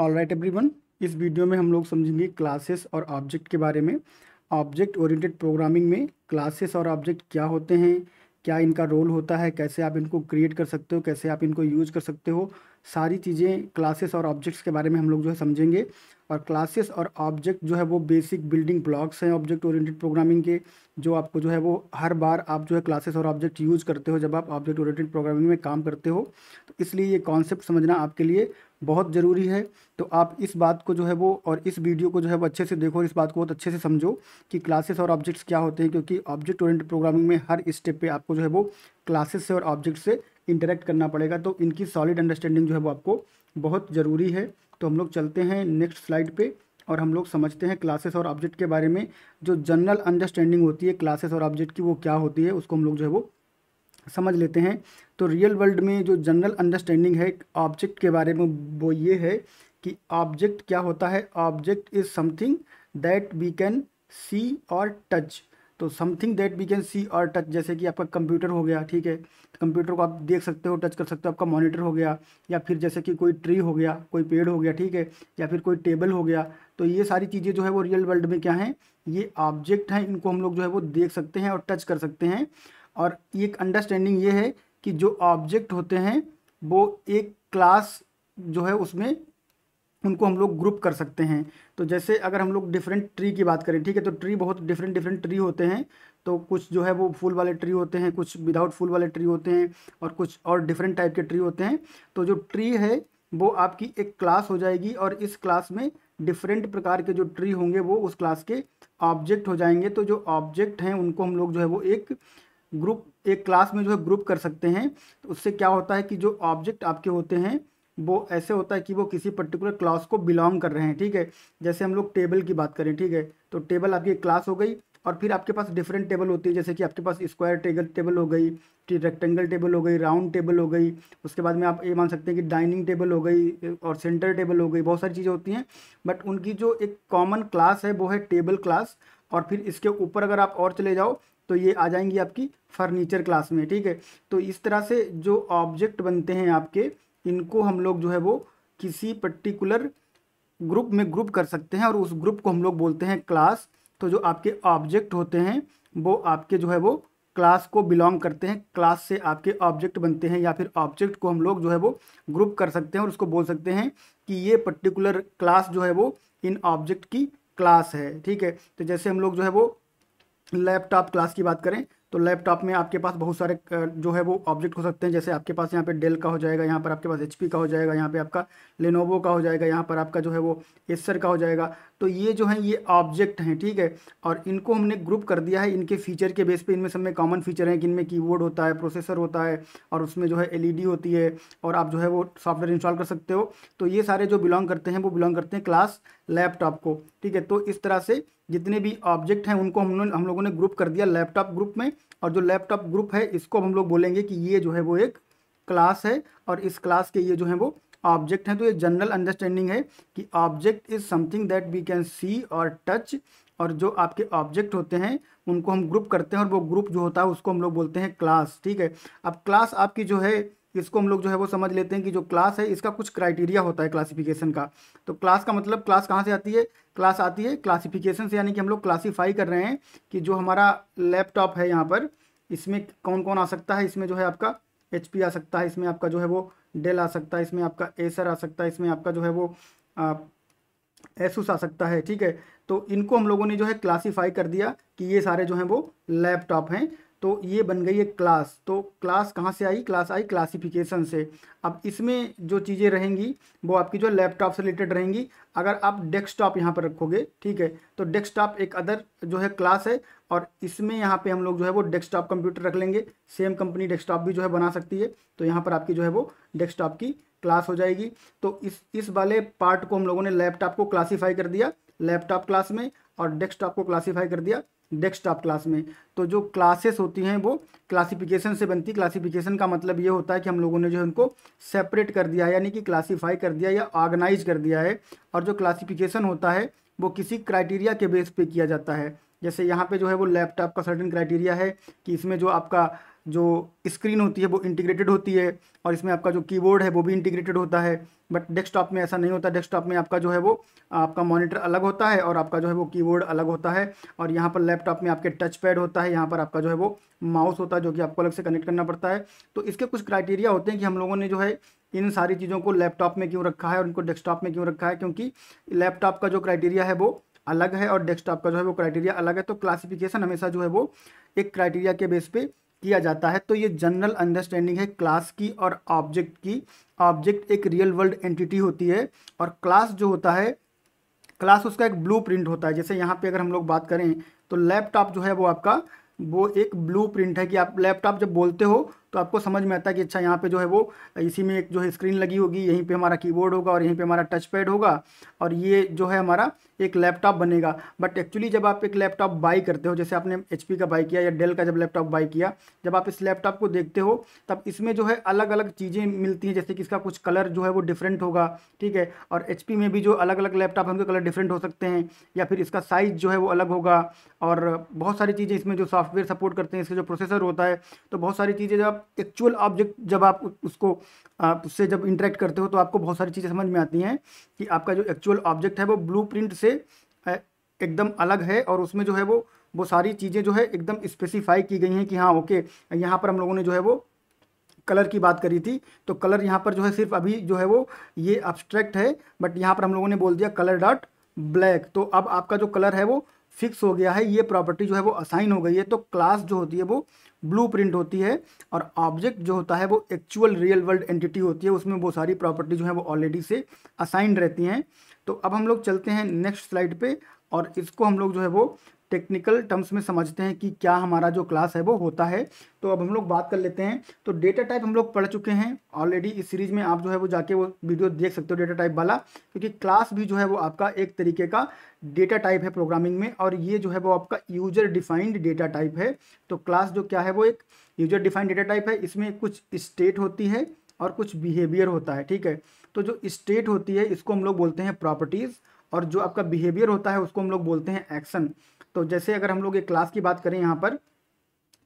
all right one इस video में हम लोग समझेंगे क्लासेस और ऑब्जेक्ट के बारे में ऑब्जेक्ट ओरिएंटेड प्रोग्रामिंग में क्लासेस और ऑब्जेक्ट क्या होते हैं क्या इनका रोल होता है कैसे आप इनको क्रिएट कर सकते हो कैसे आप इनको यूज कर सकते हो सारी चीज़ें क्लासेस और ऑब्जेक्ट्स के बारे में हम लोग जो है समझेंगे और क्लासेस और ऑब्जेक्ट जो है वो बेसिक बिल्डिंग ब्लॉक्स हैं ऑब्जेक्ट ओरिएंटेड प्रोग्रामिंग के जो आपको जो है वो हर बार आप जो है क्लासेस और ऑब्जेक्ट यूज़ करते हो जब आप ऑब्जेक्ट ओरिएंटेड प्रोग्रामिंग में काम करते हो तो इसलिए ये कॉन्सेप्ट समझना आपके लिए बहुत ज़रूरी है तो आप इस बात को जो है वो और इस वीडियो को जो है वो अच्छे से देखो और इस बात को बहुत अच्छे से समझो कि क्लासेस और ऑब्जेक्ट्स क्या होते हैं क्योंकि ऑब्जेक्ट ओरिएंटेड प्रोग्रामिंग में हर स्टेप पे आपको जो है वो क्लासेस से और ऑब्जेक्ट से इंटरेक्ट करना पड़ेगा तो इनकी सॉलिड अंडरस्टैंडिंग जो है वो आपको बहुत ज़रूरी है तो हम लोग चलते हैं नेक्स्ट स्लाइड पे और हम लोग समझते हैं क्लासेस और ऑब्जेक्ट के बारे में जो जनरल अंडरस्टैंडिंग होती है क्लासेस और ऑब्जेक्ट की वो क्या होती है उसको हम लोग जो है वो समझ लेते हैं तो रियल वर्ल्ड में जो जनरल अंडरस्टैंडिंग है ऑब्जेक्ट के बारे में वो ये है कि ऑब्जेक्ट क्या होता है object is something that we can see और टच तो something that we can see और टच जैसे कि आपका कंप्यूटर हो गया ठीक है कंप्यूटर तो को आप देख सकते हो टच कर सकते हो आपका मॉनिटर हो गया या फिर जैसे कि कोई ट्री हो गया कोई पेड़ हो गया ठीक है या फिर कोई टेबल हो गया तो ये सारी चीज़ें जो है वो रियल वर्ल्ड में क्या हैं ये ऑब्जेक्ट हैं इनको हम लोग जो है वो देख सकते हैं और टच कर सकते हैं और एक अंडरस्टैंडिंग ये है कि जो ऑब्जेक्ट होते हैं वो एक क्लास जो है उसमें उनको हम लोग ग्रुप कर सकते हैं तो जैसे अगर हम लोग डिफरेंट ट्री की बात करें ठीक है तो ट्री बहुत डिफरेंट डिफरेंट ट्री होते हैं तो कुछ जो है वो फूल वाले ट्री होते हैं कुछ विदाउट फूल वाले ट्री होते हैं और कुछ और डिफरेंट टाइप के ट्री होते हैं तो जो ट्री है वो आपकी एक क्लास हो जाएगी और इस क्लास में डिफरेंट प्रकार के जो ट्री होंगे वो उस क्लास के ऑब्जेक्ट हो जाएंगे तो जो ऑब्जेक्ट हैं उनको हम लोग जो है वो एक ग्रुप एक क्लास में जो है ग्रुप कर सकते हैं तो उससे क्या होता है कि जो ऑब्जेक्ट आपके होते हैं वो ऐसे होता है कि वो किसी पर्टिकुलर क्लास को बिलोंग कर रहे हैं ठीक है जैसे हम लोग टेबल की बात करें ठीक है तो टेबल आपकी क्लास हो गई और फिर आपके पास डिफरेंट टेबल होती है जैसे कि आपके पास स्क्वायर टेबल टेबल हो गई फिर रेक्टेंगल टेबल हो गई राउंड टेबल हो गई उसके बाद में आप ये मान सकते हैं कि डाइनिंग टेबल हो गई और सेंटर टेबल हो गई बहुत सारी चीज़ें होती हैं बट उनकी जो एक कॉमन क्लास है वो है टेबल क्लास और फिर इसके ऊपर अगर आप और चले जाओ तो ये आ जाएंगी आपकी फर्नीचर क्लास में ठीक है तो इस तरह से जो ऑब्जेक्ट बनते हैं आपके इनको हम लोग जो है वो किसी पर्टिकुलर ग्रुप में ग्रुप कर सकते हैं और उस ग्रुप को हम लोग बोलते हैं क्लास तो जो आपके ऑब्जेक्ट होते हैं वो आपके जो है वो क्लास को बिलोंग करते हैं क्लास से आपके ऑब्जेक्ट बनते हैं या फिर ऑब्जेक्ट को हम लोग जो है वो ग्रुप कर सकते हैं और उसको बोल सकते हैं कि ये पर्टिकुलर क्लास जो है वो इन ऑब्जेक्ट की क्लास है ठीक है तो जैसे हम लोग जो है वो लैपटॉप क्लास की बात करें तो लैपटॉप में आपके पास बहुत सारे जो है वो ऑब्जेक्ट हो सकते हैं जैसे आपके पास यहाँ पे डेल का हो जाएगा यहाँ पर आपके पास एच का हो जाएगा यहाँ पे आपका लेनोवो का हो जाएगा यहाँ पर आपका जो है वो एसर का हो जाएगा तो ये जो है ये ऑब्जेक्ट हैं ठीक है और इनको हमने ग्रुप कर दिया है इनके फीचर के बेस पर इनमें सब में कॉमन फीचर हैं कि इनमें की होता है प्रोसेसर होता है और उसमें जो है एल e होती है और आप जो है वो सॉफ्टवेयर इंस्टॉल कर सकते हो तो ये सारे जो बिलोंग करते हैं वो बिलोंग करते हैं क्लास लैपटॉप को ठीक है तो इस तरह से जितने भी ऑब्जेक्ट हैं उनको हमने हम लोगों ने ग्रुप कर दिया लैपटॉप ग्रुप में और जो लैपटॉप ग्रुप है इसको हम लोग बोलेंगे कि ये जो है वो एक क्लास है और इस क्लास के ये जो है वो ऑब्जेक्ट हैं तो ये जनरल अंडरस्टैंडिंग है कि object is something that we can see और टच और जो आपके ऑब्जेक्ट होते हैं उनको हम ग्रुप करते हैं और वो ग्रुप जो होता है उसको हम लोग बोलते हैं क्लास ठीक है अब क्लास आपकी जो है इसको हम लोग जो है वो समझ लेते हैं कि जो क्लास है इसका कुछ क्राइटेरिया होता है क्लासिफिकेशन का तो क्लास का मतलब क्लास कहाँ से आती है क्लास आती है क्लासिफिकेशन से यानी कि हम लोग क्लासीफाई कर रहे हैं कि जो हमारा लैपटॉप है यहाँ पर इसमें कौन कौन आ सकता है इसमें जो है आपका एच आ सकता है इसमें आपका जो है वो डेल आ सकता है इसमें आपका एसर आ सकता है इसमें आपका जो है वो एसूस आ सकता है ठीक है तो इनको हम लोगों ने जो है क्लासीफाई कर दिया कि ये सारे जो हैं वो लैपटॉप हैं तो ये बन गई है क्लास तो क्लास कहाँ से आई क्लास आई क्लासिफिकेशन से अब इसमें जो चीज़ें रहेंगी वो आपकी जो लैपटॉप से रिलेटेड रहेंगी अगर आप डेस्कटॉप यहाँ पर रखोगे ठीक है तो डेस्कटॉप एक अदर जो है क्लास है और इसमें यहाँ पे हम लोग जो है वो डेस्कटॉप कंप्यूटर रख लेंगे सेम कंपनी डेस्कटॉप भी जो है बना सकती है तो यहाँ पर आपकी जो है वो डेस्कटॉप की क्लास हो जाएगी तो इस इस वाले पार्ट को हम लोगों ने लैपटॉप को क्लासीफाई कर दिया लैपटॉप क्लास में और डेस्कटॉप को क्लासीफाई कर दिया डेस्कटॉप क्लास में तो जो क्लासेस होती हैं वो क्लासिफिकेशन से बनती क्लासिफिकेशन का मतलब ये होता है कि हम लोगों ने जो है उनको सेपरेट कर दिया है यानी कि क्लासीफाई कर दिया या ऑर्गेनाइज कर दिया है और जो क्लासिफिकेशन होता है वो किसी क्राइटेरिया के बेस पे किया जाता है जैसे यहाँ पे जो है वो लैपटॉप का सर्टन क्राइटेरिया है कि इसमें जो आपका जो स्क्रीन होती है वो इंटीग्रेटेड होती है और इसमें आपका जो कीबोर्ड है वो भी इंटीग्रेटेड होता है बट डेस्कटॉप में ऐसा नहीं होता डेस्कटॉप में आपका जो है वो आपका मॉनिटर अलग होता है और आपका जो है वो कीबोर्ड अलग होता है और यहाँ पर लैपटॉप में आपके टच पैड होता है यहाँ पर आपका जो है वो माउस होता है जो कि आपको अलग से कनेक्ट करना पड़ता है तो इसके कुछ क्राइटेरिया होते हैं कि हम लोगों ने जो है इन सारी चीज़ों को लैपटॉप में क्यों रखा है और इनको डेस्कटॉप में क्यों रखा है क्योंकि लैपटॉप का जो क्राइटेरिया है वो अलग है और डेस्कटॉप का जो है वो क्राइटेरिया अलग है तो क्लासिफिकेशन हमेशा जो है वो एक क्राइटेरिया के बेस पे किया जाता है तो ये जनरल अंडरस्टैंडिंग है क्लास की और ऑब्जेक्ट की ऑब्जेक्ट एक रियल वर्ल्ड एंटिटी होती है और क्लास जो होता है क्लास उसका एक ब्लू प्रिंट होता है जैसे यहाँ पे अगर हम लोग बात करें तो लैपटॉप जो है वो आपका वो एक ब्लू प्रिंट है कि आप लैपटॉप जब बोलते हो तो आपको समझ में आता है कि अच्छा यहाँ पे जो है वो इसी में एक जो है स्क्रीन लगी होगी यहीं पे हमारा कीबोर्ड होगा और यहीं पे हमारा टच पैड होगा और ये जो है हमारा एक लैपटॉप बनेगा बट एक्चुअली जब आप एक लैपटॉप बाई करते हो जैसे आपने एच का बाई किया या डेल का जब लैपटॉप बाई किया जब आप इस लैपटॉप को देखते हो तब इसमें जो है अलग अलग चीज़ें मिलती हैं जैसे कि इसका कुछ कलर जो है वो डिफरेंट होगा ठीक है और एच में भी जो अलग अलग लैपटॉप उनके कलर डिफरेंट हो सकते हैं या फिर इसका साइज़ जो है वो अलग होगा और बहुत सारी चीज़ें इसमें जो सॉफ्टवेयर सपोर्ट करते हैं इसका जो प्रोसेसर होता है तो बहुत सारी चीज़ें जब आप एक्चुअल ऑब्जेक्ट जब आप उसको आप उससे जब इंटरेक्ट करते हो तो आपको बहुत सारी चीज़ें समझ में आती हैं कि आपका जो एक्चुअल ऑब्जेक्ट है वो ब्लू से एकदम अलग है और उसमें जो है वो वो सारी चीज़ें जो है एकदम स्पेसिफाई की गई हैं कि हाँ ओके यहाँ पर हम लोगों ने जो है वो कलर की बात करी थी तो कलर यहाँ पर जो है सिर्फ अभी जो है वो ये अब्स्ट्रैक्ट है बट यहाँ पर हम लोगों ने बोल दिया कलर डॉट ब्लैक तो अब आपका जो कलर है वो फिक्स हो गया है ये प्रॉपर्टी जो है वो असाइन हो गई है तो क्लास जो होती है वो ब्लू प्रिंट होती है और ऑब्जेक्ट जो होता है वो एक्चुअल रियल वर्ल्ड एंटिटी होती है उसमें वो सारी प्रॉपर्टी जो है वो ऑलरेडी से असाइंड रहती हैं तो अब हम लोग चलते हैं नेक्स्ट स्लाइड पे और इसको हम लोग जो है वो टेक्निकल टर्म्स में समझते हैं कि क्या हमारा जो क्लास है वो होता है तो अब हम लोग बात कर लेते हैं तो डेटा टाइप हम लोग पढ़ चुके हैं ऑलरेडी इस सीरीज में आप जो है वो जाके वो वीडियो देख सकते हो डेटा टाइप वाला क्योंकि क्लास भी जो है वो आपका एक तरीके का डेटा टाइप है प्रोग्रामिंग में और ये जो है वो आपका यूजर डिफाइंड डेटा टाइप है तो क्लास जो क्या है वो एक यूजर डिफाइंड डेटा टाइप है इसमें कुछ स्टेट होती है और कुछ बिहेवियर होता है ठीक है तो जो स्टेट होती है इसको हम लोग बोलते हैं प्रॉपर्टीज़ और जो आपका बिहेवियर होता है उसको हम लोग बोलते हैं एक्शन तो जैसे अगर हम लोग एक क्लास की बात करें यहाँ पर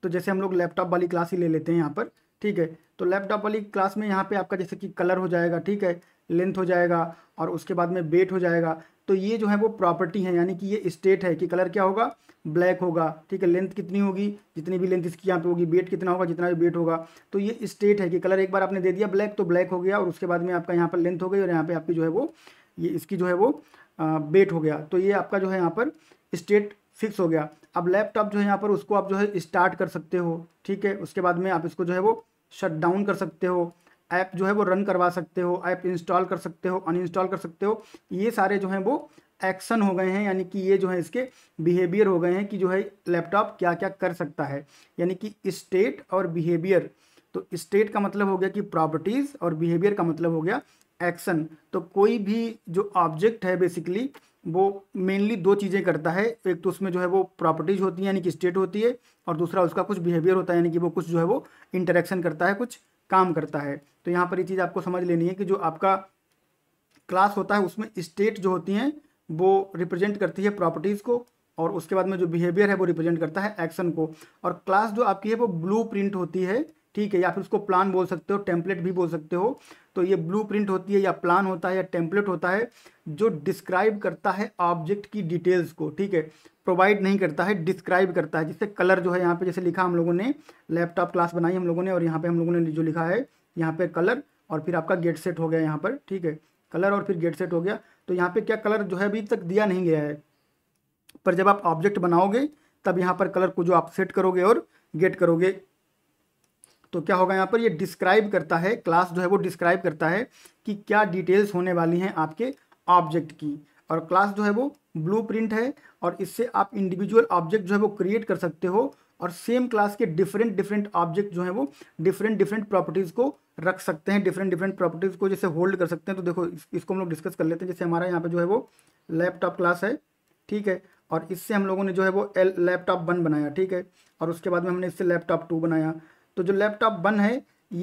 तो जैसे हम लोग लैपटॉप वाली क्लास ही ले लेते हैं यहाँ पर ठीक है तो लैपटॉप वाली क्लास में यहाँ पे आपका जैसे कि कलर हो जाएगा ठीक है लेंथ हो जाएगा और उसके बाद में वेट हो जाएगा तो ये जो है वो प्रॉपर्टी है यानी कि ये स्टेट है कि कलर क्या होगा ब्लैक होगा ठीक है लेंथ कितनी होगी जितनी भी लेंथ इसकी यहाँ पे होगी वेट कितना होगा जितना भी वेट होगा तो ये स्टेट है कि कलर एक बार आपने दे दिया ब्लैक तो ब्लैक हो गया और उसके बाद में आपका यहाँ पर लेंथ हो गई और यहाँ पर आपकी जो है वो ये इसकी जो है वो वेट हो गया तो ये आपका जो है यहाँ पर स्टेट फिक्स हो गया अब लैपटॉप जो है यहाँ पर उसको आप जो है स्टार्ट कर सकते हो ठीक है उसके बाद में आप इसको जो है वो शट डाउन कर सकते हो ऐप जो है वो रन करवा सकते हो ऐप इंस्टॉल कर सकते हो अनइंस्टॉल कर सकते हो ये सारे जो हैं वो एक्शन हो गए हैं यानी कि ये जो है इसके बिहेवियर हो गए हैं कि जो है लैपटॉप क्या क्या कर सकता है यानी कि स्टेट और बिहेवियर तो स्टेट का मतलब हो गया कि प्रॉपर्टीज़ और बिहेवियर का मतलब हो गया एक्शन तो कोई भी जो ऑब्जेक्ट है बेसिकली वो मेनली दो चीज़ें करता है एक तो उसमें जो है वो प्रॉपर्टीज होती है यानी कि स्टेट होती है और दूसरा उसका कुछ बिहेवियर होता है यानी कि वो कुछ जो है वो इंटरेक्शन करता है कुछ काम करता है तो यहाँ पर ये चीज़ आपको समझ लेनी है कि जो आपका क्लास होता है उसमें स्टेट जो होती हैं वो रिप्रेजेंट करती है प्रॉपर्टीज़ को और उसके बाद में जो बिहेवियर है वो रिप्रेजेंट करता है एक्शन को और क्लास जो आपकी है वो ब्लू प्रिंट होती है ठीक है या फिर उसको प्लान बोल सकते हो टेम्पलेट भी बोल सकते हो तो ये ब्लू प्रिंट होती है या प्लान होता है या टेम्पलेट होता है जो डिस्क्राइब करता है ऑब्जेक्ट की डिटेल्स को ठीक है प्रोवाइड नहीं करता है डिस्क्राइब करता है जैसे कलर जो है यहाँ पे जैसे लिखा हम लोगों ने लैपटॉप क्लास बनाई हम लोगों ने और यहाँ पे हम लोगों ने जो लिखा है यहाँ पे कलर और फिर आपका गेट सेट हो गया यहाँ पर ठीक है कलर और फिर गेट सेट हो गया तो यहाँ पे क्या कलर जो है अभी तक दिया नहीं गया है पर जब आप ऑब्जेक्ट बनाओगे तब यहाँ पर कलर को जो आप सेट करोगे और गेट करोगे तो क्या होगा यहाँ पर ये डिस्क्राइब करता है क्लास जो है वो डिस्क्राइब करता है कि क्या डिटेल्स होने वाली हैं आपके ऑब्जेक्ट की और क्लास जो है वो ब्लू प्रिंट है और इससे आप इंडिविजुअल ऑब्जेक्ट जो है वो क्रिएट कर सकते हो और सेम क्लास के डिफरेंट डिफरेंट ऑब्जेक्ट जो है वो डिफरेंट डिफरेंट प्रॉपर्टीज़ को रख सकते हैं डिफरेंट डिफरेंट प्रॉपर्टीज़ को जैसे होल्ड कर सकते हैं तो देखो इसको हम लोग डिस्कस कर लेते हैं जैसे हमारा यहाँ पे जो है वो लैपटॉप क्लास है ठीक है और इससे हम लोगों ने जो है वो एल लैपटॉप वन बनाया ठीक है और उसके बाद में हमने इससे लैपटॉप टू बनाया तो जो लैपटॉप वन है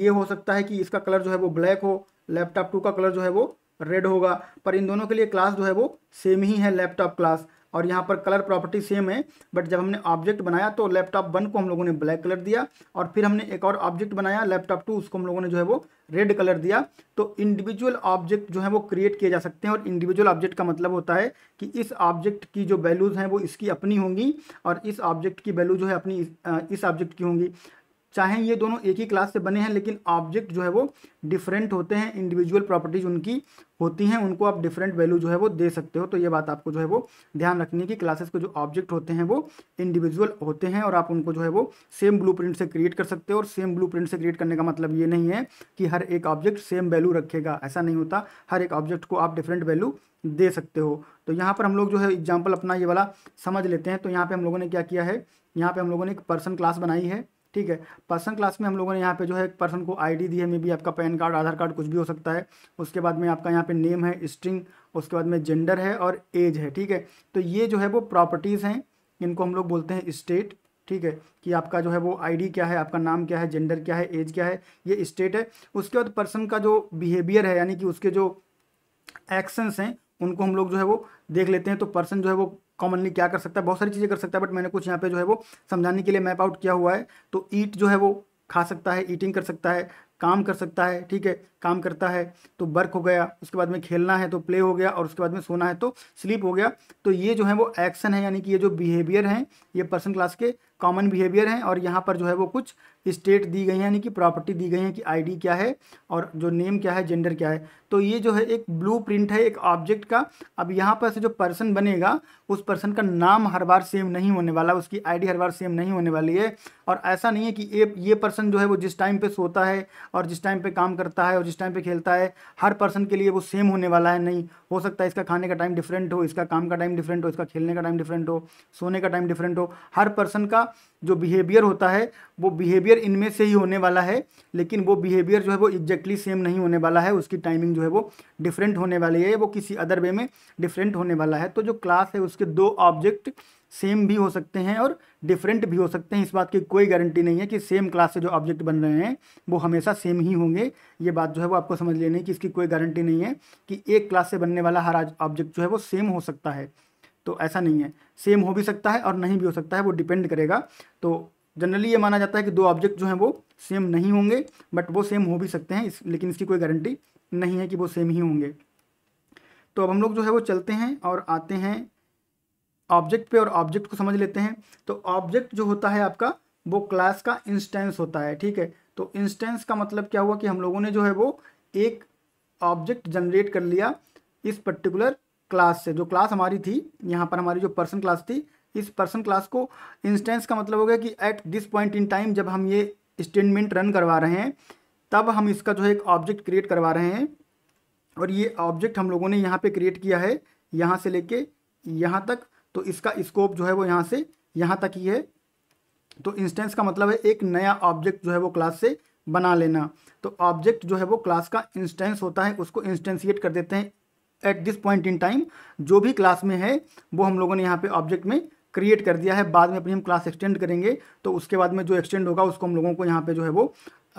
ये हो सकता है कि इसका कलर जो है वो ब्लैक हो लैपटॉप टू का कलर जो है वो रेड होगा पर इन दोनों के लिए क्लास जो है वो सेम ही है लैपटॉप क्लास और यहाँ पर कलर प्रॉपर्टी सेम है बट जब हमने ऑब्जेक्ट बनाया तो लैपटॉप वन को हम लोगों ने ब्लैक कलर दिया और फिर हमने एक और ऑब्जेक्ट बनाया लैपटॉप टू उसको हम लोगों ने जो है वो रेड कलर दिया तो इंडिविजुअल ऑब्जेक्ट जो है वो क्रिएट किए जा सकते हैं और इंडिविजुअल ऑब्जेक्ट का मतलब होता है कि इस ऑब्जेक्ट की जो वैल्यूज़ हैं वो इसकी अपनी होंगी और इस ऑब्जेक्ट की वैल्यू जो है अपनी इस ऑब्जेक्ट की होंगी चाहे ये दोनों एक ही क्लास से बने हैं लेकिन ऑब्जेक्ट जो है वो डिफरेंट होते हैं इंडिविजुअल प्रॉपर्टीज उनकी होती हैं उनको आप डिफरेंट वैल्यू जो है वो दे सकते हो तो ये बात आपको जो है वो ध्यान रखनी है कि क्लासेस के जो ऑब्जेक्ट होते हैं वो इंडिविजुअल होते हैं और आप उनको जो है वो सेम ब्लू से क्रिएट कर सकते हो और सेम ब्लू से क्रिएट करने का मतलब ये नहीं है कि हर एक ऑब्जेक्ट सेम वैल्यू रखेगा ऐसा नहीं होता हर एक ऑब्जेक्ट को आप डिफरेंट वैल्यू दे सकते हो तो यहाँ पर हम लोग जो है एग्जाम्पल अपना ये वाला समझ लेते हैं तो यहाँ पर हम लोगों ने क्या किया है यहाँ पर हम लोगों ने एक पर्सन क्लास बनाई है ठीक है पर्सन क्लास में हम लोगों ने यहाँ पे जो है एक पर्सन को आईडी दी है मे बी आपका पैन कार्ड आधार कार्ड कुछ भी हो सकता है उसके बाद में आपका यहाँ पे नेम है स्ट्रिंग उसके बाद में जेंडर है और एज है ठीक है तो ये जो है वो प्रॉपर्टीज़ हैं इनको हम लोग बोलते हैं स्टेट ठीक है कि आपका जो है वो आईडी क्या है आपका नाम क्या है जेंडर क्या है एज क्या है ये स्टेट है उसके बाद पर्सन का जो बिहेवियर है यानी कि उसके जो एक्शंस हैं उनको हम लोग जो है वो देख लेते हैं तो पर्सन जो है वो कॉमनली क्या कर सकता है बहुत सारी चीज़ें कर सकता है बट मैंने कुछ यहाँ पे जो है वो समझाने के लिए मैप आउट किया हुआ है तो ईट जो है वो खा सकता है ईटिंग कर सकता है काम कर सकता है ठीक है काम करता है तो वर्क हो गया उसके बाद में खेलना है तो प्ले हो गया और उसके बाद में सोना है तो स्लीप हो गया तो ये जो है वो एक्शन है यानी कि ये जो बिहेवियर हैं ये पर्सन क्लास के कॉमन बिहेवियर हैं और यहाँ पर जो है वो कुछ स्टेट दी गई हैं यानी कि प्रॉपर्टी दी गई है कि आईडी क्या है और जो नेम क्या है जेंडर क्या है तो ये जो है एक ब्लू प्रिंट है एक ऑब्जेक्ट का अब यहाँ पर से जो पर्सन बनेगा उस पर्सन का नाम हर बार सेम नहीं होने वाला उसकी आई हर बार सेम नहीं होने वाली है और ऐसा नहीं है कि ये ये पर्सन जो है वो जिस टाइम पर सोता है और जिस टाइम पर काम करता है जिस टाइम पे खेलता है हर पर्सन के लिए वो सेम होने वाला है नहीं हो सकता है इसका खाने का टाइम डिफरेंट हो इसका काम का टाइम डिफरेंट हो इसका खेलने का टाइम डिफरेंट हो सोने का टाइम डिफरेंट हो हर पर्सन का जो बिहेवियर होता है वो बिहेवियर इनमें से ही होने वाला है लेकिन वो बिहेवियर जो है वो एग्जैक्टली सेम नहीं होने वाला है उसकी टाइमिंग जो है वो डिफरेंट होने वाली है वो किसी अदर वे में डिफरेंट होने वाला है तो जो क्लास है उसके दो ऑब्जेक्ट सेम भी हो सकते हैं और डिफरेंट भी हो सकते हैं इस बात की कोई गारंटी नहीं है कि सेम क्लास से जो ऑब्जेक्ट बन रहे हैं वो हमेशा सेम ही होंगे ये बात जो है वो आपको समझ लेनी है कि इसकी कोई गारंटी नहीं है कि एक क्लास से बनने वाला हर ऑब्जेक्ट जो है वो सेम हो सकता है तो ऐसा नहीं है सेम हो भी सकता है और नहीं भी हो सकता है वो डिपेंड करेगा तो जनरली ये माना जाता है कि दो ऑब्जेक्ट जो हैं वो सेम नहीं होंगे बट वो सेम हो भी सकते हैं इस लेकिन इसकी कोई गारंटी नहीं है कि वो सेम ही होंगे तो अब हम लोग जो है वो चलते हैं और आते हैं ऑब्जेक्ट पे और ऑब्जेक्ट को समझ लेते हैं तो ऑब्जेक्ट जो होता है आपका वो क्लास का इंस्टेंस होता है ठीक है तो इंस्टेंस का मतलब क्या हुआ कि हम लोगों ने जो है वो एक ऑब्जेक्ट जनरेट कर लिया इस पर्टिकुलर क्लास से जो क्लास हमारी थी यहाँ पर हमारी जो पर्सन क्लास थी इस पर्सन क्लास को इंस्टेंस का मतलब हो गया कि at this point in time जब हम ये स्टेटमेंट रन करवा रहे हैं तब हम इसका जो है एक ऑब्जेक्ट क्रिएट करवा रहे हैं और ये ऑब्जेक्ट हम लोगों ने यहाँ पे क्रिएट किया है यहाँ से लेके यहाँ तक तो इसका स्कोप जो है वो यहाँ से यहाँ तक ही है तो इंस्टेंस का मतलब है एक नया ऑब्जेक्ट जो है वो क्लास से बना लेना तो ऑब्जेक्ट जो है वो क्लास का इंस्टेंस होता है उसको इंस्टेंशिएट कर देते हैं at this point in time जो भी क्लास में है वो हम लोगों ने यहाँ पे ऑब्जेक्ट में क्रिएट कर दिया है बाद में अपनी हम क्लास एक्सटेंड करेंगे तो उसके बाद में जो एक्सटेंड होगा उसको हम लोगों को यहाँ पे जो है वो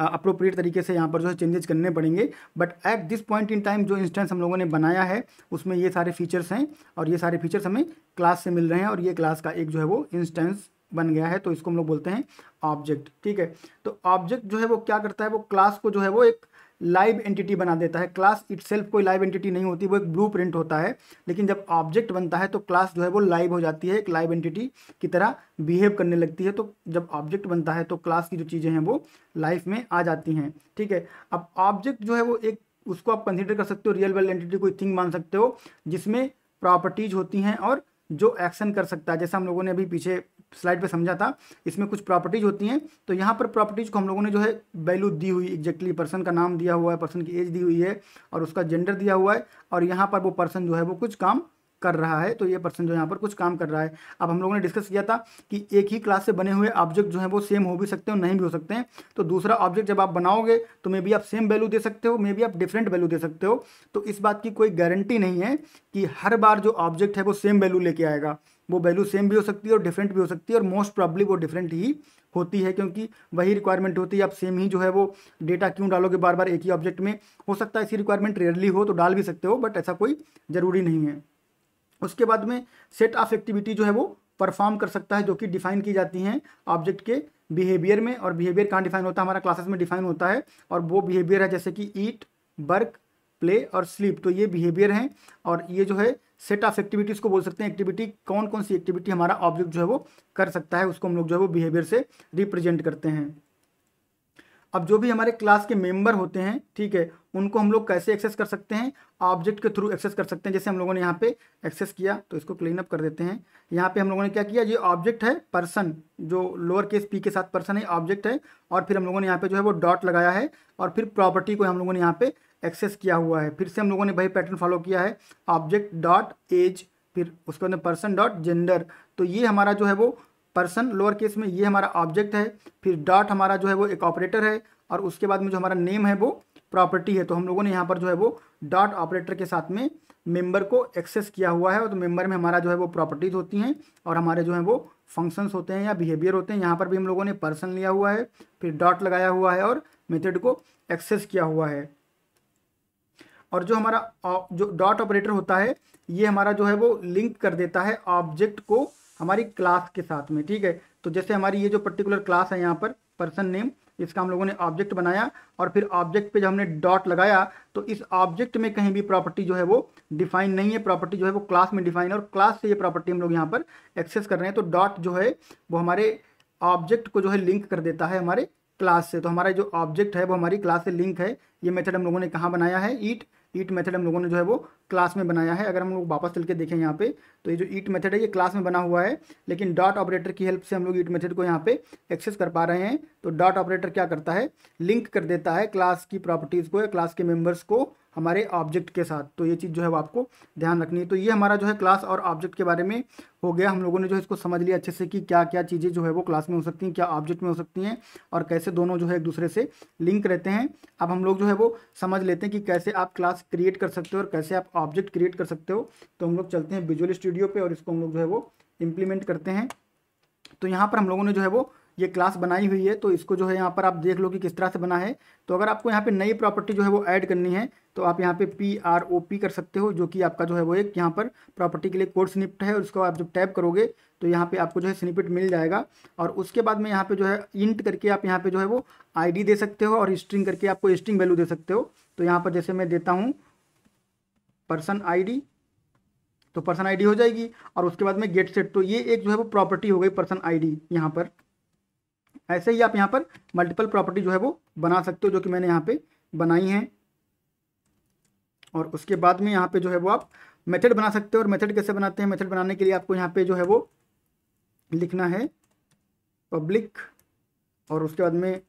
अप्रोप्रिएट तरीके से यहाँ पर जो है चेंजेस करने पड़ेंगे but at this point in time जो इंस्टेंस हम लोगों ने बनाया है उसमें ये सारे फीचर्स हैं और ये सारे फीचर्स हमें क्लास से मिल रहे हैं और ये क्लास का एक जो है वो इंस्टेंस बन गया है तो इसको हम लोग बोलते हैं ऑब्जेक्ट ठीक है तो ऑब्जेक्ट जो है वो क्या करता है वो क्लास को जो है वो एक लाइव एंटिटी बना देता है क्लास इट कोई लाइव एंटिटी नहीं होती वो एक ब्लू होता है लेकिन जब ऑब्जेक्ट बनता है तो क्लास जो है वो लाइव हो जाती है एक लाइव एंटिटी की तरह बिहेव करने लगती है तो जब ऑब्जेक्ट बनता है तो क्लास की जो चीज़ें हैं वो लाइफ में आ जाती हैं ठीक है अब ऑब्जेक्ट जो है वो एक उसको आप कंसिडर कर सकते हो रियल वर्ल्ड एंटिटी कोई थिंग मान सकते हो जिसमें प्रॉपर्टीज होती हैं और जो एक्शन कर सकता है जैसा हम लोगों ने अभी पीछे स्लाइड पे समझा था इसमें कुछ प्रॉपर्टीज होती हैं तो यहाँ पर प्रॉपर्टीज को हम लोगों ने जो है वैल्यू दी हुई एग्जैक्टली पर्सन का नाम दिया हुआ है पर्सन की एज दी हुई है और उसका जेंडर दिया हुआ है और यहाँ पर वो पर्सन जो है वो कुछ काम कर रहा है तो ये पर्सन जो यहाँ पर कुछ काम कर रहा है अब हम लोगों ने डिस्कस किया था कि एक ही क्लास से बने हुए ऑब्जेक्ट जो है वो सेम हो भी सकते हैं नहीं भी हो सकते हैं तो दूसरा ऑब्जेक्ट जब आप बनाओगे तो मे बी आप सेम वैल्यू दे सकते हो मे बी आप डिफरेंट वैल्यू दे सकते हो तो इस बात की कोई गारंटी नहीं है कि हर बार जो ऑब्जेक्ट है वो सेम वैल्यू लेके आएगा वो वैल्यू सेम भी हो सकती है और डिफरेंट भी हो सकती है और मोस्ट प्रॉब्ली वो डिफरेंट ही होती है क्योंकि वही रिक्वायरमेंट होती है आप सेम ही जो है वो डेटा क्यों डालोगे बार बार एक ही ऑब्जेक्ट में हो सकता है ऐसी रिक्वायरमेंट रेयरली हो तो डाल भी सकते हो बट ऐसा कोई ज़रूरी नहीं है उसके बाद में सेट ऑफ एक्टिविटी जो है वो परफॉर्म कर सकता है जो कि डिफाइन की जाती हैं ऑब्जेक्ट के बिहेवियर में और बिहेवियर कहाँ डिफाइन होता है हमारा क्लासेस में डिफाइन होता है और वो बिहेवियर है जैसे कि ईट वर्क प्ले और स्लीप तो ये बिहेवियर हैं और ये जो है सेट ऑफ एक्टिविटीज़ को बोल सकते हैं एक्टिविटी कौन कौन सी एक्टिविटी हमारा ऑब्जेक्ट जो है वो कर सकता है उसको हम लोग जो है वो बिहेवियर से रिप्रेजेंट करते हैं अब जो भी हमारे क्लास के मेंबर होते हैं ठीक है उनको हम लोग कैसे एक्सेस कर सकते हैं ऑब्जेक्ट के थ्रू एक्सेस कर सकते हैं जैसे हम लोगों ने यहाँ पे एक्सेस किया तो इसको क्लीन अप कर देते हैं यहाँ पे हम लोगों ने क्या किया ये ऑब्जेक्ट है पर्सन जो लोअर केस पी के साथ पर्सन है ऑब्जेक्ट है और फिर हम लोगों ने यहाँ पे जो है वो डॉट लगाया है और फिर प्रॉपर्टी को हम लोगों ने यहाँ पे एक्सेस किया हुआ है फिर से हम लोगों ने वही पैटर्न फॉलो किया है ऑब्जेक्ट डॉट एज फिर उसके बाद पर्सन डॉट जेंडर तो ये हमारा जो है वो पर्सन लोअर केस में ये हमारा ऑब्जेक्ट है फिर डॉट हमारा जो है वो एक ऑपरेटर है और उसके बाद में जो हमारा नेम है वो प्रॉपर्टी है तो हम लोगों ने यहाँ पर जो है वो डॉट ऑपरेटर के साथ में मेंबर को एक्सेस किया हुआ है और तो मेंबर में हमारा जो है वो प्रॉपर्टीज होती हैं और हमारे जो है वो फंक्शंस होते हैं या बिहेवियर होते हैं यहाँ पर भी हम लोगों ने पर्सन लिया हुआ है फिर डॉट लगाया हुआ है और मेथड को एक्सेस किया हुआ है और जो हमारा जो डॉट ऑपरेटर होता है ये हमारा जो है वो लिंक कर देता है ऑब्जेक्ट को हमारी क्लास के साथ में ठीक है तो जैसे हमारी ये जो पर्टिकुलर क्लास है यहाँ पर पर्सन नेम इसका हम लोगों ने ऑब्जेक्ट बनाया और फिर ऑब्जेक्ट पे जब हमने डॉट लगाया तो इस ऑब्जेक्ट में कहीं भी प्रॉपर्टी जो है वो डिफाइन नहीं है प्रॉपर्टी जो है वो क्लास में डिफाइन है और क्लास से ये प्रॉपर्टी हम लोग यहाँ पर एक्सेस कर रहे हैं तो डॉट जो है वो हमारे ऑब्जेक्ट को जो है लिंक कर देता है हमारे क्लास से तो हमारा जो ऑब्जेक्ट है वो हमारी क्लास से लिंक है ये मेथड हम लोगों ने कहाँ बनाया है ईट ईट मेथड हम लोगों ने जो है वो क्लास में बनाया है अगर हम लोग वापस चल के देखें यहाँ पे तो ये जो ईट मेथड है ये क्लास में बना हुआ है लेकिन डॉट ऑपरेटर की हेल्प से हम लोग ईट मेथड को यहाँ पे एक्सेस कर पा रहे हैं तो डॉट ऑपरेटर क्या करता है लिंक कर देता है क्लास की प्रॉपर्टीज़ को या क्लास के मेम्बर्स को हमारे ऑब्जेक्ट के साथ तो ये चीज़ जो है वो आपको ध्यान रखनी है तो ये हमारा जो है क्लास और ऑब्जेक्ट के बारे में हो गया हम लोगों ने जो है इसको समझ लिया अच्छे से कि क्या क्या चीज़ें जो है वो क्लास में हो सकती हैं क्या ऑब्जेक्ट में हो सकती हैं और कैसे दोनों जो है एक दूसरे से लिंक रहते हैं अब हम लोग जो है वो समझ लेते हैं कि कैसे आप क्लास क्रिएट कर सकते हो और कैसे आप ऑब्जेक्ट क्रिएट कर सकते हो तो हम लोग चलते हैं विजुअल स्टूडियो पर और इसको हम लोग जो है वो इम्प्लीमेंट करते हैं तो यहाँ पर हम लोगों ने जो है वो ये क्लास बनाई हुई है तो इसको जो है यहाँ पर आप देख लो कि किस तरह से बना है तो अगर आपको यहाँ पे नई प्रॉपर्टी जो है वो ऐड करनी है तो आप यहाँ पे पी आर ओ पी कर सकते हो जो कि आपका जो है वो एक यहाँ पर प्रॉपर्टी के लिए कोड स्निप्ट है और उसको आप जब टैप करोगे तो यहाँ पे आपको जो है स्निपिट मिल जाएगा और उसके बाद में यहाँ पे जो है इंट करके आप यहाँ पे जो है वो डी दे सकते हो और स्ट्रिंग करके आपको स्ट्रिंग वैल्यू दे सकते हो तो यहाँ पर जैसे मैं देता हूँ पर्सन डी तो पर्सन डी हो जाएगी और उसके बाद में गेट सेट तो ये एक जो है वो प्रॉपर्टी हो गई पर्सन डी यहाँ पर ऐसे ही आप यहाँ पर मल्टीपल प्रॉपर्टी जो है वो बना सकते हो जो कि मैंने यहाँ पे बनाई हैं और उसके बाद में यहाँ पे जो है वो आप मेथड बना सकते हो और मेथड कैसे बनाते हैं मेथड बनाने के लिए आपको यहाँ पे जो है वो लिखना है पब्लिक और उसके बाद में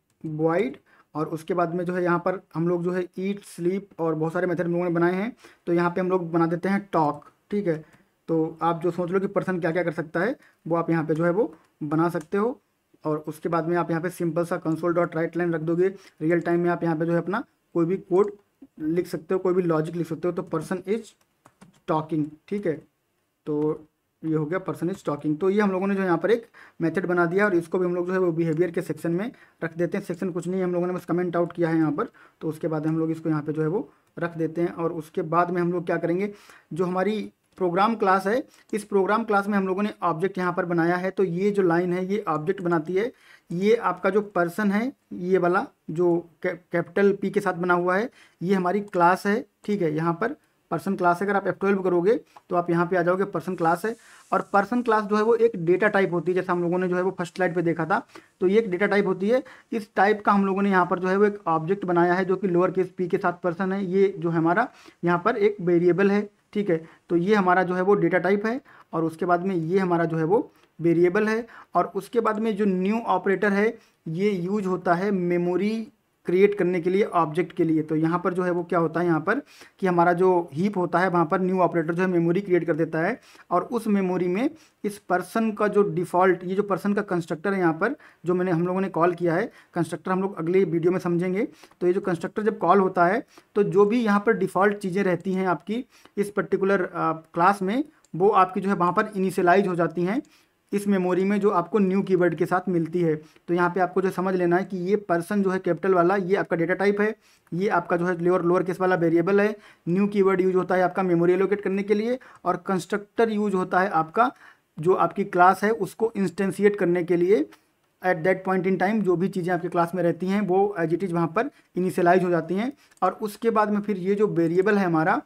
वाइड और उसके बाद में जो है यहाँ पर हम लोग जो है ईट स्लीप और बहुत सारे मेथड लोगों ने बनाए हैं तो यहाँ पे हम लोग बना देते हैं टॉक ठीक है तो आप जो सोच लो कि पर्सन क्या क्या कर सकता है वो आप यहाँ पे जो है वो बना सकते हो और उसके बाद में आप यहाँ पे सिंपल सा कंसोल डॉट राइट लाइन रख दोगे रियल टाइम में आप यहाँ पे जो है अपना कोई भी कोड लिख सकते हो कोई भी लॉजिक लिख सकते हो तो पर्सन इज टॉकिंग ठीक है तो ये हो गया पर्सन इज टॉकिंग तो ये हम लोगों ने जो यहाँ पर एक मेथड बना दिया और इसको भी हम लोग जो है वो बिहेवियर के सेक्शन में रख देते हैं सेक्शन कुछ नहीं हम लोगों ने बस कमेंट आउट किया है यहाँ पर तो उसके बाद हम लोग इसको यहाँ पे जो है वो रख देते हैं और उसके बाद में हम लोग क्या करेंगे जो हमारी प्रोग्राम क्लास है इस प्रोग्राम क्लास में हम लोगों ने ऑब्जेक्ट यहाँ पर बनाया है तो ये जो लाइन है ये ऑब्जेक्ट बनाती है ये आपका जो पर्सन है ये वाला जो कैपिटल पी के साथ बना हुआ है ये हमारी क्लास है ठीक है यहाँ पर पर्सन क्लास है अगर आप एफ ट्वेल्व करोगे तो आप यहाँ पे आ जाओगे पर्सन क्लास है और पर्सन क्लास जो है वो एक डेटा टाइप होती है जैसे हम लोगों ने जो है वो फर्स्ट स्लाइड पे देखा था तो ये एक डेटा टाइप होती है इस टाइप का हम लोगों ने यहाँ पर जो है वो एक ऑब्जेक्ट बनाया है जो कि लोअर केस पी के साथ पर्सन है ये जो है हमारा यहाँ पर एक वेरिएबल है ठीक है तो ये हमारा जो है वो डेटा टाइप है और उसके बाद में ये हमारा जो है वो वेरिएबल है और उसके बाद में जो न्यू ऑपरेटर है ये यूज होता है मेमोरी क्रिएट करने के लिए ऑब्जेक्ट के लिए तो यहाँ पर जो है वो क्या होता है यहाँ पर कि हमारा जो हीप होता है वहाँ पर न्यू ऑपरेटर जो है मेमोरी क्रिएट कर देता है और उस मेमोरी में इस पर्सन का जो डिफ़ॉल्ट ये जो पर्सन का कंस्ट्रक्टर है यहाँ पर जो मैंने हम लोगों ने कॉल किया है कंस्ट्रक्टर हम लोग अगले वीडियो में समझेंगे तो ये जो कंस्ट्रक्टर जब कॉल होता है तो जो भी यहाँ पर डिफ़ॉल्ट चीज़ें रहती हैं आपकी इस पर्टिकुलर क्लास में वो आपकी जो है वहाँ पर इनिशलाइज हो जाती हैं इस मेमोरी में जो आपको न्यू कीवर्ड के साथ मिलती है तो यहाँ पे आपको जो समझ लेना है कि ये पर्सन जो है कैपिटल वाला ये आपका डेटा टाइप है ये आपका जो है लोअर लोअर केस वाला वेरिएबल है न्यू कीवर्ड यूज होता है आपका मेमोरी एलोकेट करने के लिए और कंस्ट्रक्टर यूज होता है आपका जो आपकी क्लास है उसको इंस्टेंशिएट करने के लिए at that point in time जो भी चीज़ें आपके क्लास में रहती हैं वो एज इट इज़ वहाँ पर इनिशलाइज हो जाती हैं और उसके बाद में फिर ये जो वेरिएबल है हमारा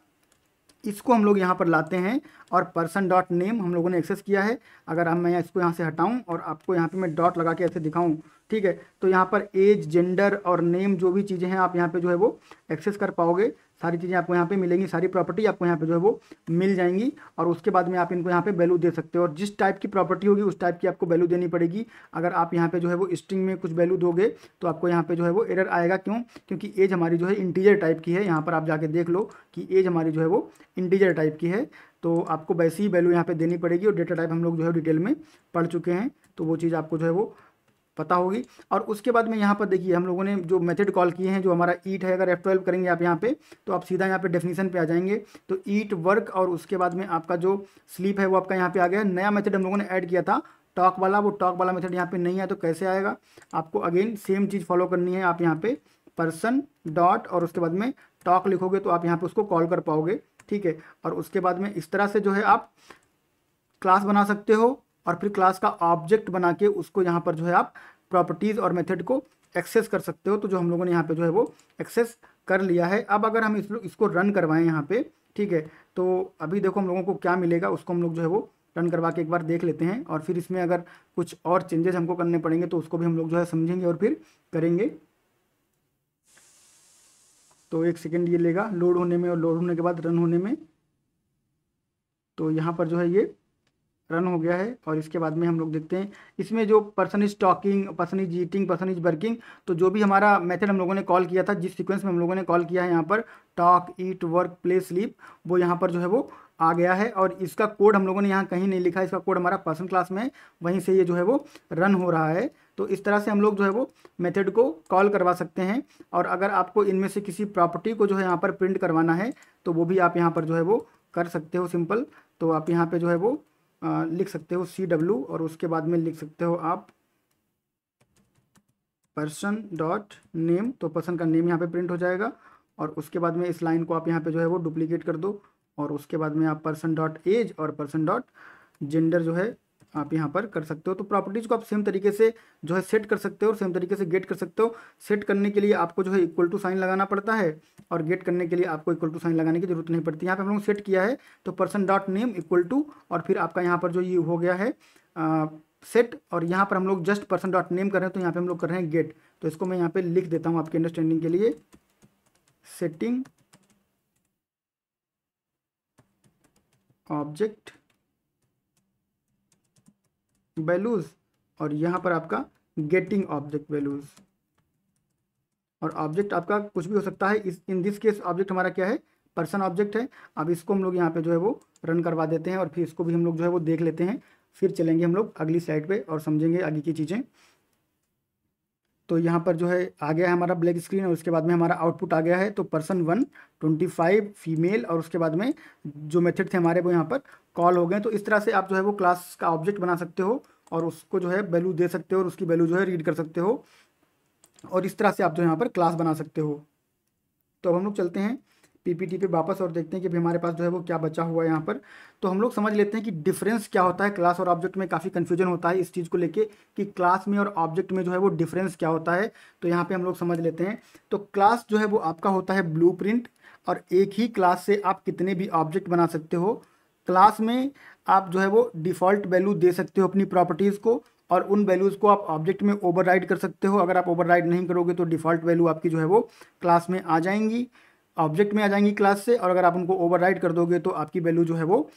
इसको हम लोग यहाँ पर लाते हैं और पर्सन डॉट नेम हम लोगों ने एक्सेस किया है अगर हम मैं इसको यहाँ से हटाऊँ और आपको यहाँ पे मैं डॉट लगा के ऐसे दिखाऊँ ठीक है तो यहाँ पर एज जेंडर और नेम जो भी चीज़ें हैं आप यहाँ पे जो है वो एक्सेस कर पाओगे सारी चीज़ें आपको यहाँ पे मिलेंगी सारी प्रॉपर्टी आपको यहाँ पे जो है वो मिल जाएंगी और उसके बाद में आप इनको यहाँ पे वैल्यू दे सकते हो और जिस टाइप की प्रॉपर्टी होगी उस टाइप की आपको वैल्यू देनी पड़ेगी अगर आप यहाँ पे जो है वो स्ट्रिंग में कुछ वैल्यू दोगे तो आपको यहाँ पे जो है वो एरर आएगा क्यों क्योंकि एज हमारी जो है इंटीजर टाइप की है यहाँ पर आप जाके देख लो कि एज हमारी जो है वो इंटीजर टाइप की है तो आपको वैसी ही वैल्यू यहाँ पर देनी पड़ेगी और डेटा टाइप हम लोग जो है डिटेल में पढ़ चुके हैं तो वो चीज़ आपको जो है वो पता होगी और उसके बाद में यहाँ पर देखिए हम लोगों ने जो मेथड कॉल किए हैं जो हमारा ईट है अगर एफ ट्वेल्व करेंगे आप यहाँ पे तो आप सीधा यहाँ पे डेफिनेशन पे आ जाएंगे तो ईट वर्क और उसके बाद में आपका जो स्लीप है वो आपका यहाँ पे आ गया नया मेथड हम लोगों ने ऐड किया था टॉक वाला वो टॉक वाला मेथड यहाँ पे नहीं है तो कैसे आएगा आपको अगेन सेम चीज़ फॉलो करनी है आप यहाँ पे पर्सन डॉट और उसके बाद में टॉक लिखोगे तो आप यहाँ पे उसको कॉल कर पाओगे ठीक है और उसके बाद में इस तरह से जो है आप क्लास बना सकते हो और फिर क्लास का ऑब्जेक्ट बना के उसको यहाँ पर जो है आप प्रॉपर्टीज़ और मेथड को एक्सेस कर सकते हो तो जो हम लोगों ने यहाँ पे जो है वो एक्सेस कर लिया है अब अगर हम इस इसको रन करवाएं यहाँ पे ठीक है तो अभी देखो हम लोगों को क्या मिलेगा उसको हम लोग जो है वो रन करवा के एक बार देख लेते हैं और फिर इसमें अगर कुछ और चेंजेस हमको करने पड़ेंगे तो उसको भी हम लोग जो है समझेंगे और फिर करेंगे तो एक सेकेंड ये लेगा लोड होने में और लोड होने के बाद रन होने में तो यहाँ पर जो है ये रन हो गया है और इसके बाद में हम लोग देखते हैं इसमें जो person is talking person is eating person is working तो जो भी हमारा मेथड हम लोगों ने कॉल किया था जिस सीक्वेंस में हम लोगों ने कॉल किया है यहाँ पर talk eat work play sleep वो यहाँ पर जो है वो आ गया है और इसका कोड हम लोगों ने यहाँ कहीं नहीं लिखा इसका कोड हमारा पर्सन क्लास में वहीं से ये जो है वो रन हो रहा है तो इस तरह से हम लोग जो है वो मेथड को कॉल करवा सकते हैं और अगर आपको इनमें से किसी प्रॉपर्टी को जो है यहाँ पर प्रिंट करवाना है तो वो भी आप यहाँ पर जो है वो कर सकते हो सिंपल तो आप यहाँ पर जो है वो लिख सकते हो सी डब्ल्यू और उसके बाद में लिख सकते हो आप पर्सन डॉट नेम तो पर्सन का नेम यहाँ पे प्रिंट हो जाएगा और उसके बाद में इस लाइन को आप यहाँ पे जो है वो डुप्लीकेट कर दो और उसके बाद में आप पर्सन डॉट एज और पर्सन डॉट जेंडर जो है आप यहाँ पर कर सकते हो तो प्रॉपर्टीज़ को आप सेम तरीके से जो है सेट कर सकते हो और सेम तरीके से गेट कर सकते हो सेट करने के लिए आपको जो है इक्वल टू साइन लगाना पड़ता है और गेट करने के लिए आपको इक्वल टू साइन लगाने की जरूरत नहीं पड़ती यहाँ पे हम लोग सेट किया है तो person dot name equal to और फिर आपका यहाँ पर जो ये हो गया है आ, सेट और यहाँ पर हम लोग जस्ट पर्सन डॉट नेम कर रहे हैं तो यहाँ पर हम लोग कर रहे हैं गेट तो इसको मैं यहाँ पर लिख देता हूँ आपके अंडरस्टैंडिंग के लिए सेटिंग ऑब्जेक्ट वैल्यूज़ और यहाँ पर आपका गेटिंग ऑब्जेक्ट वैल्यूज़ और ऑब्जेक्ट आपका कुछ भी हो सकता है इस इन दिस केस ऑब्जेक्ट हमारा क्या है पर्सन ऑब्जेक्ट है अब इसको हम लोग यहाँ पे जो है वो रन करवा देते हैं और फिर इसको भी हम लोग जो है वो देख लेते हैं फिर चलेंगे हम लोग अगली साइड पे और समझेंगे आगे की चीज़ें तो यहाँ पर जो है आ गया है हमारा ब्लैक स्क्रीन और उसके बाद में हमारा आउटपुट आ गया है तो person one twenty five female और उसके बाद में जो मेथड थे हमारे वो यहाँ पर कॉल हो गए तो इस तरह से आप जो है वो क्लास का ऑब्जेक्ट बना सकते हो और उसको जो है वैल्यू दे सकते हो और उसकी वैल्यू जो है रीड कर सकते हो और इस तरह से आप जो यहाँ पर क्लास बना सकते हो तो अब हम लोग चलते हैं पीपीटी पे वापस और देखते हैं कि हमारे पास जो है वो क्या बचा हुआ है यहाँ पर तो हम लोग समझ लेते हैं कि डिफरेंस क्या होता है क्लास और ऑब्जेक्ट में काफ़ी कन्फ्यूजन होता है इस चीज़ को लेके कि क्लास में और ऑब्जेक्ट में जो है वो डिफरेंस क्या होता है तो यहाँ पर हम लोग समझ लेते हैं तो क्लास जो है वो आपका होता है ब्लू और एक ही क्लास से आप कितने भी ऑब्जेक्ट बना सकते हो क्लास में आप जो है वो डिफ़ॉल्ट वैल्यू दे सकते हो अपनी प्रॉपर्टीज़ को और उन वैल्यूज़ को आप ऑब्जेक्ट में ओवरराइड कर सकते हो अगर आप ओवरराइड नहीं करोगे तो डिफ़ॉल्ट वैल्यू आपकी जो है वो क्लास में आ जाएंगी ऑब्जेक्ट में आ जाएंगी क्लास से और अगर आप उनको ओवरराइड कर दोगे तो आपकी वैल्यू जो है वो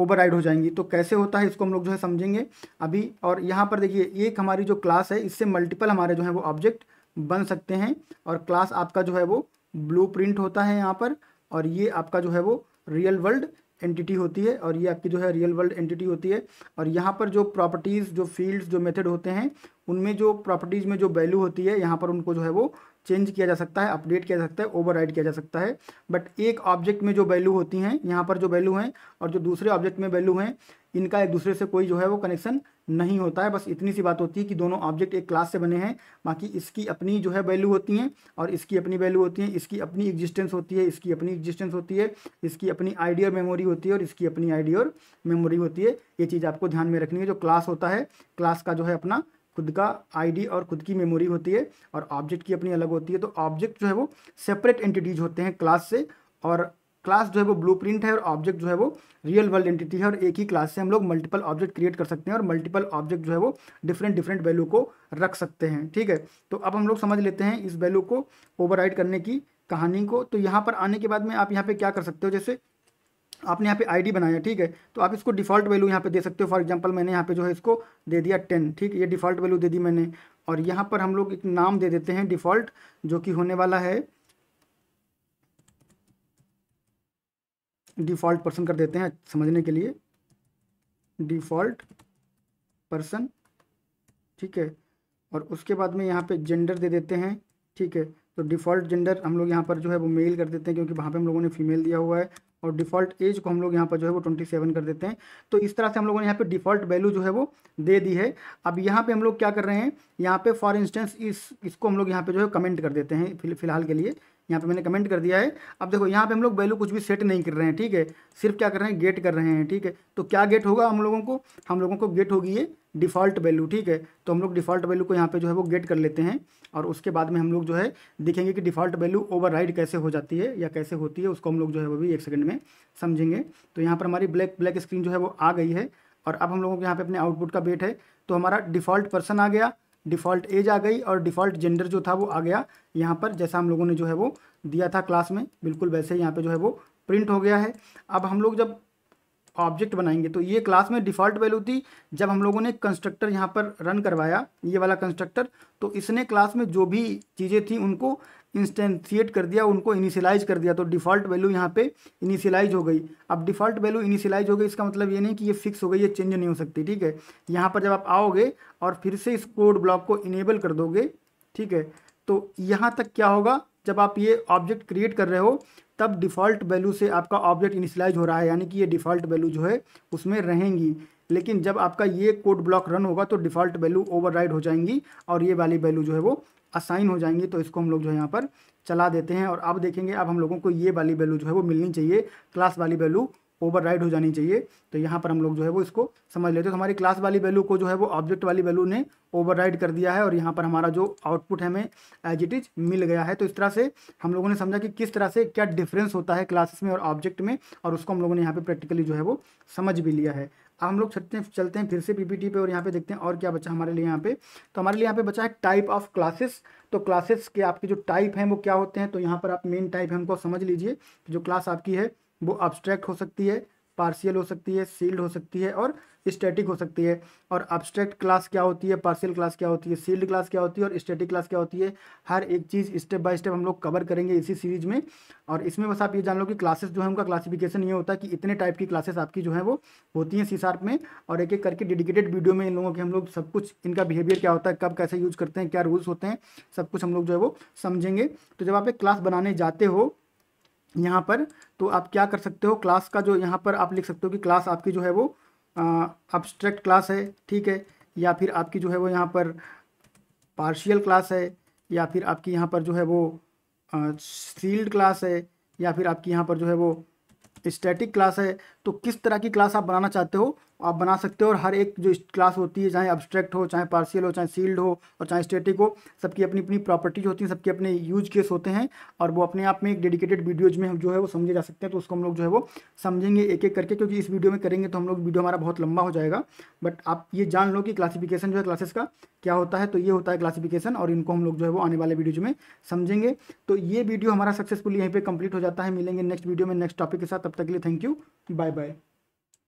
ओवरराइड हो जाएंगी तो कैसे होता है इसको हम लोग जो है समझेंगे अभी और यहाँ पर देखिए एक हमारी जो क्लास है इससे मल्टीपल हमारे जो है वो ऑब्जेक्ट बन सकते हैं और क्लास आपका जो है वो ब्लू प्रिंट होता है यहाँ पर और ये आपका जो है वो रियल वर्ल्ड एंटिटी होती है और ये आपकी जो है रियल वर्ल्ड एंटिटी होती है और यहाँ पर जो प्रॉपर्टीज़ जो फील्ड्स जो मेथड होते हैं उनमें जो प्रॉपर्टीज़ में जो वैल्यू होती है यहाँ पर उनको जो है वो चेंज किया जा सकता है अपडेट किया जा सकता है ओवरराइड किया जा सकता है बट एक ऑब्जेक्ट में जो वैल्यू होती हैं यहाँ पर जो वैल्यू हैं और जो दूसरे ऑब्जेक्ट में वैल्यू हैं इनका एक दूसरे से कोई जो है वो कनेक्शन नहीं होता है बस इतनी सी बात होती है कि दोनों ऑब्जेक्ट एक क्लास से बने हैं बाकी इसकी अपनी जो है वैल्यू होती हैं और इसकी अपनी वैल्यू होती हैं इसकी अपनी एग्जिस्टेंस होती है इसकी अपनी एग्जिस्टेंस होती है इसकी अपनी आईडी और मेमोरी होती है और इसकी अपनी आईडी और मेमोरी होती है ये चीज़ आपको ध्यान में रखनी है जो क्लास होता है क्लास का जो है अपना खुद का आईडी और खुद की मेमोरी होती है और ऑब्जेक्ट की अपनी अलग होती है तो ऑब्जेक्ट जो है वो सेपरेट एंटिटीज होते हैं क्लास से और क्लास जो है वो ब्लू है और ऑब्जेक्ट जो है वो रियल वर्ल्ड एंटिटी है और एक ही क्लास से हम लोग मल्टीपल ऑब्जेक्ट क्रिएट कर सकते हैं और मल्टीपल ऑब्जेक्ट जो है वो डिफरेंट डिफरेंट वैल्यू को रख सकते हैं ठीक है तो अब हम लोग समझ लेते हैं इस वैल्यू को ओवर करने की कहानी को तो यहाँ पर आने के बाद में आप यहाँ पे क्या कर सकते हो जैसे आपने यहाँ पे आईडी बनाया ठीक है तो आप इसको डिफ़ॉल्ट वैल्यू यहाँ पे दे सकते हो फॉर एग्जांपल मैंने यहाँ पे जो है इसको दे दिया टेन ठीक ये डिफ़ॉल्ट वैल्यू दे दी मैंने और यहाँ पर हम लोग एक नाम दे देते हैं डिफ़ॉल्ट जो कि होने वाला है डिफ़ॉल्ट पर्सन कर देते हैं समझने के लिए डिफ़ॉल्ट पर्सन ठीक है और उसके बाद में यहाँ पर जेंडर दे देते हैं ठीक है तो डिफ़ॉल्ट जेंडर हम लोग यहाँ पर जो है वो मेल कर देते हैं क्योंकि वहाँ पे हम लोगों ने फीमेल दिया हुआ है और डिफ़ॉल्ट एज को हम लोग यहाँ पर जो है वो ट्वेंटी सेवन कर देते हैं तो इस तरह से हम लोगों ने यहाँ पे डिफ़ॉल्ट वैल्यू जो है वो दे दी है अब यहाँ पे हम लोग क्या कर रहे हैं यहाँ पे फॉर इंस्टेंस इस इसको हम लोग यहाँ पे जो है कमेंट कर देते हैं फिल, फिलहाल के लिए यहाँ पे मैंने कमेंट कर दिया है अब देखो यहाँ पे हम लोग वैल्यू कुछ भी सेट नहीं कर रहे हैं ठीक है सिर्फ क्या कर रहे हैं गेट कर रहे हैं ठीक है तो क्या गेट होगा हम लोगों को हम लोगों को गेट होगी ये डिफ़ॉल्ट वैल्यू ठीक है तो हम लोग डिफ़ॉल्ट वैल्यू को यहाँ पे जो है वो गेट कर लेते हैं और उसके बाद में हम लोग जो है देखेंगे कि डिफ़ॉल्ट वैल्यू ओवरराइड कैसे हो जाती है या कैसे होती है उसको हम लोग जो है वो भी एक सेकंड में समझेंगे तो यहाँ पर हमारी ब्लैक ब्लैक स्क्रीन जो है वो आ गई है और अब हम लोगों के यहाँ पर अपने आउटपुट का वेट है तो हमारा डिफ़ॉल्ट पर्सन आ गया डिफ़ॉल्ट एज आ गई और डिफ़ॉल्ट जेंडर जो था वो आ गया यहाँ पर जैसा हम लोगों ने जो है वो दिया था क्लास में बिल्कुल वैसे यहाँ पर जो है वो प्रिंट हो गया है अब हम लोग जब ऑब्जेक्ट बनाएंगे तो ये क्लास में डिफ़ॉल्ट वैल्यू थी जब हम लोगों ने कंस्ट्रक्टर यहाँ पर रन करवाया ये वाला कंस्ट्रक्टर तो इसने क्लास में जो भी चीज़ें थी उनको इंस्टेंशिएट कर दिया उनको इनिशियलाइज कर दिया तो डिफ़ॉल्ट वैल्यू यहाँ पे इनिशियलाइज हो गई अब डिफ़ॉल्ट वैल्यू इनिशियलाइज हो गई इसका मतलब ये नहीं कि ये फिक्स हो गई ये चेंज नहीं हो सकती ठीक है यहाँ पर जब आप आओगे और फिर से इस कोड ब्लॉक को इनेबल कर दोगे ठीक है तो यहाँ तक क्या होगा जब आप ये ऑब्जेक्ट क्रिएट कर रहे हो तब डिफ़ॉल्ट वैल्यू से आपका ऑब्जेक्ट इनिशलाइज हो रहा है यानी कि ये डिफ़ॉल्ट वैल्यू जो है उसमें रहेंगी लेकिन जब आपका ये कोड ब्लॉक रन होगा तो डिफ़ॉल्ट वैल्यू ओवरराइड हो जाएंगी और ये वाली वैल्यू जो है वो असाइन हो जाएंगी तो इसको हम लोग जो है यहाँ पर चला देते हैं और अब देखेंगे अब हम लोगों को ये वाली वैल्यू जो है वो मिलनी चाहिए क्लास वाली वैल्यू ओवरराइड हो जानी चाहिए तो यहाँ पर हम लोग जो है वो इसको समझ लेते हैं तो हमारी क्लास वाली वैल्यू को जो है वो ऑब्जेक्ट वाली वैल्यू ने ओवरराइड कर दिया है और यहाँ पर हमारा जो आउटपुट हमें एज इट इज मिल गया है तो इस तरह से हम लोगों ने समझा कि किस तरह से क्या डिफरेंस होता है क्लासेस में और ऑब्जेक्ट में और उसको हम लोगों ने यहाँ पर प्रैक्टिकली जो है वो समझ भी लिया है अब हम लोग छत्ते चलते हैं फिर से पी पे और यहाँ पे देखते हैं और क्या बचा हमारे लिए यहाँ पे तो हमारे लिए यहाँ पे बचा है टाइप ऑफ क्लासेस तो क्लासेस के आपके जो टाइप हैं वो क्या होते हैं तो यहाँ पर आप मेन टाइप है समझ लीजिए जो क्लास आपकी है वो अब्स्ट्रैक्ट हो सकती है पार्शियल हो सकती है सील्ड हो सकती है और स्टैटिक हो सकती है और अब्स्ट्रैक्ट क्लास क्या होती है पार्शियल क्लास क्या होती है सील्ड क्लास क्या होती है और स्टैटिक क्लास क्या होती है हर एक चीज़ स्टेप बाय स्टेप हम लोग कवर करेंगे इसी सीरीज में और इसमें बस आप ये जान लो कि क्लासेस जो है उनका क्लासिफिकेशन ये होता है कि इतने टाइप की क्लासेस आपकी जो है वो होती हैं सी शार्प में और एक एक करके डेडिकेटेड वीडियो में इन लोगों के हम लोग सब कुछ इनका बिहेवियर क्या होता है कब कैसे यूज़ करते हैं क्या रूल्स होते हैं सब कुछ हम लोग जो है वो समझेंगे तो जब आप एक क्लास बनाने जाते हो यहाँ पर तो आप क्या कर सकते हो क्लास का जो यहाँ पर आप लिख सकते हो कि क्लास आपकी जो है वो अब्स्ट्रैक्ट क्लास है ठीक है या फिर आपकी जो है वो यहाँ पर पार्शियल क्लास है या फिर आपकी यहाँ पर जो है वो सील्ड क्लास है या फिर आपकी यहाँ पर जो है वो स्टैटिक क्लास है तो किस तरह की क्लास आप बनाना चाहते हो आप बना सकते हो और हर एक जो क्लास होती है चाहे अब्स्ट्रैक्ट हो चाहे पार्शियल हो चाहे सील्ड हो और चाहे स्टेटिक हो सबकी अपनी अपनी प्रॉपर्टीज होती हैं सबके अपने यूज केस होते हैं और वो अपने आप में एक डेडिकेटेड वीडियोज में जो है वो समझे जा सकते हैं तो उसको हम लोग जो है वो समझेंगे एक एक करके क्योंकि इस वीडियो में करेंगे तो हम लोग वीडियो हमारा बहुत लंबा हो जाएगा बट आप ये जान लो कि क्लासिफिकेशन जो है क्लासेस का क्या होता है तो ये होता है क्लासिफिकेशन और इनको हम लोग जो है वो आने वाले वीडियोज में समझेंगे तो ये वीडियो हमारा सक्सेसफुल यहीं पर कंप्लीट हो जाता है मिलेंगे नेक्स्ट वीडियो में नेक्स्ट टॉपिक के साथ तब तक के लिए थैंक यू बाय बाय